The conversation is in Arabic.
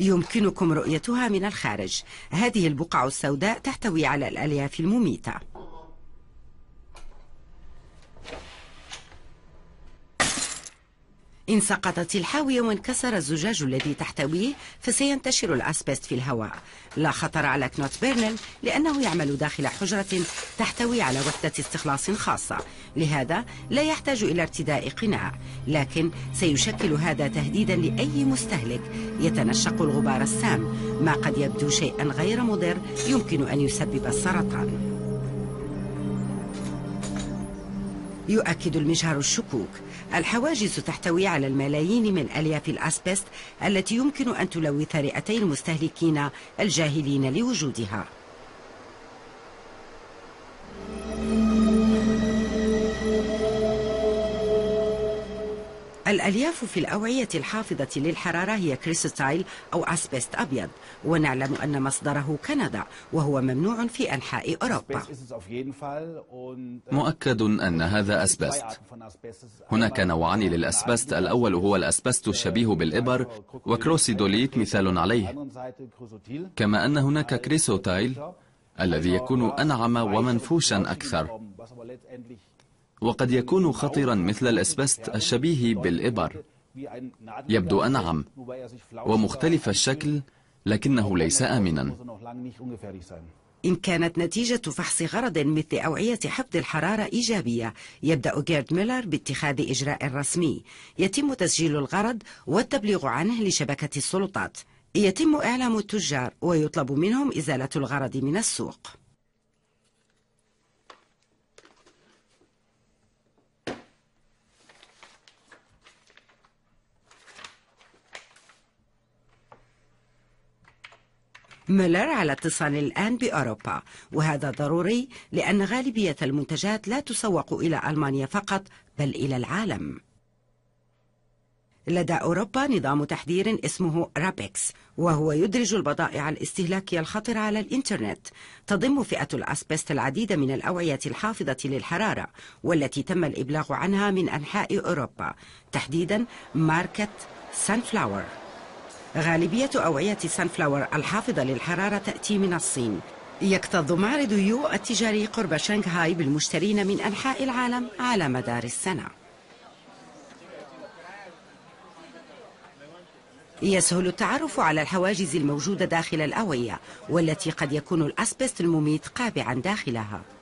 يمكنكم رؤيتها من الخارج هذه البقع السوداء تحتوي على الألياف المميتة إن سقطت الحاوية وانكسر الزجاج الذي تحتويه فسينتشر الأسبست في الهواء لا خطر على كنوت بيرنل لأنه يعمل داخل حجرة تحتوي على وحدة استخلاص خاصة لهذا لا يحتاج إلى ارتداء قناع لكن سيشكل هذا تهديدا لأي مستهلك يتنشق الغبار السام ما قد يبدو شيئا غير مضر يمكن أن يسبب السرطان يؤكد المجهر الشكوك الحواجز تحتوي على الملايين من ألياف الأسبست التي يمكن أن تلوث رئتي المستهلكين الجاهلين لوجودها الألياف في الأوعية الحافظة للحرارة هي كريستايل أو أسبست أبيض ونعلم أن مصدره كندا وهو ممنوع في أنحاء أوروبا äh, مؤكد أن هذا أسبست هناك نوعان للأسبست الأول هو الأسبست الشبيه äh, بالإبر وكروسيدوليت مثال عليه كما أن هناك äh, كريسوتايل الذي يكون أنعم ومنفوشا أكثر وقد يكون خطرا مثل الاسبست الشبيه بالإبر يبدو أنعم ومختلف الشكل لكنه ليس آمنا إن كانت نتيجة فحص غرض مثل أوعية حفظ الحرارة إيجابية يبدأ جيرد ميلر باتخاذ إجراء رسمي يتم تسجيل الغرض والتبليغ عنه لشبكة السلطات يتم إعلام التجار ويطلب منهم إزالة الغرض من السوق ميلر على اتصال الآن بأوروبا وهذا ضروري لأن غالبية المنتجات لا تسوق إلى ألمانيا فقط بل إلى العالم لدى أوروبا نظام تحذير اسمه رابكس وهو يدرج البضائع الاستهلاكية الخطرة على الإنترنت تضم فئة الأسبست العديد من الأوعية الحافظة للحرارة والتي تم الإبلاغ عنها من أنحاء أوروبا تحديدا ماركة سانفلاور غالبية أوعية سانفلاور الحافظة للحرارة تأتي من الصين يكتظ معرض يو التجاري قرب شنغهاي بالمشترين من أنحاء العالم على مدار السنة يسهل التعرف على الحواجز الموجودة داخل الأوعية والتي قد يكون الأسبست المميت قابعا داخلها